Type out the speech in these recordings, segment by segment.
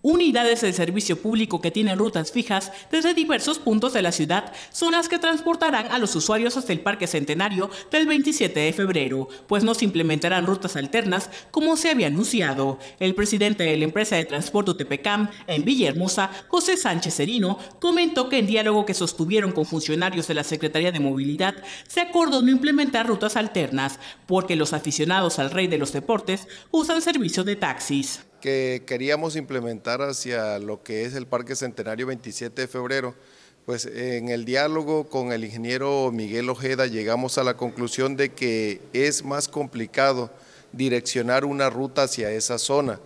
Unidades de servicio público que tienen rutas fijas desde diversos puntos de la ciudad son las que transportarán a los usuarios hasta el Parque Centenario del 27 de febrero, pues no se implementarán rutas alternas como se había anunciado. El presidente de la empresa de transporte Tepecam en Villahermosa, José Sánchez Serino, comentó que en diálogo que sostuvieron con funcionarios de la Secretaría de Movilidad se acordó no implementar rutas alternas porque los aficionados al rey de los deportes usan servicio de taxis que queríamos implementar hacia lo que es el Parque Centenario 27 de febrero, pues en el diálogo con el ingeniero Miguel Ojeda llegamos a la conclusión de que es más complicado direccionar una ruta hacia esa zona.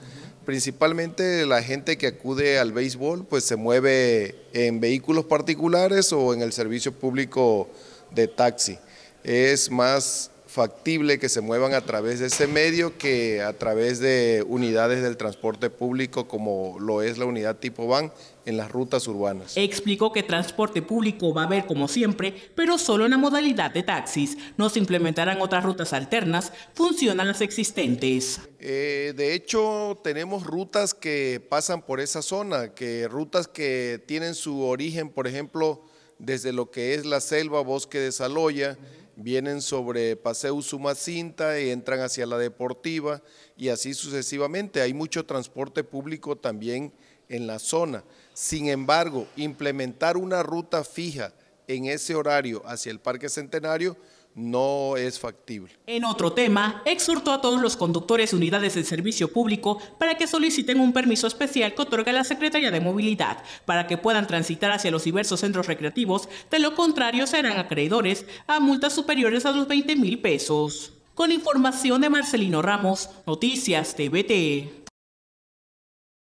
Principalmente la gente que acude al béisbol pues se mueve en vehículos particulares o en el servicio público de taxi. Es más factible que se muevan a través de ese medio que a través de unidades del transporte público como lo es la unidad tipo van en las rutas urbanas. Explicó que transporte público va a haber como siempre, pero solo en la modalidad de taxis. No se implementarán otras rutas alternas, funcionan las existentes. Eh, de hecho, tenemos rutas que pasan por esa zona, que rutas que tienen su origen, por ejemplo, desde lo que es la selva, bosque de Saloya, vienen sobre Paseo Sumacinta y entran hacia la Deportiva y así sucesivamente. Hay mucho transporte público también en la zona. Sin embargo, implementar una ruta fija en ese horario hacia el Parque Centenario no es factible. En otro tema, exhortó a todos los conductores y unidades de servicio público para que soliciten un permiso especial que otorga la Secretaría de Movilidad para que puedan transitar hacia los diversos centros recreativos, de lo contrario serán acreedores a multas superiores a los 20 mil pesos. Con información de Marcelino Ramos, Noticias TVT.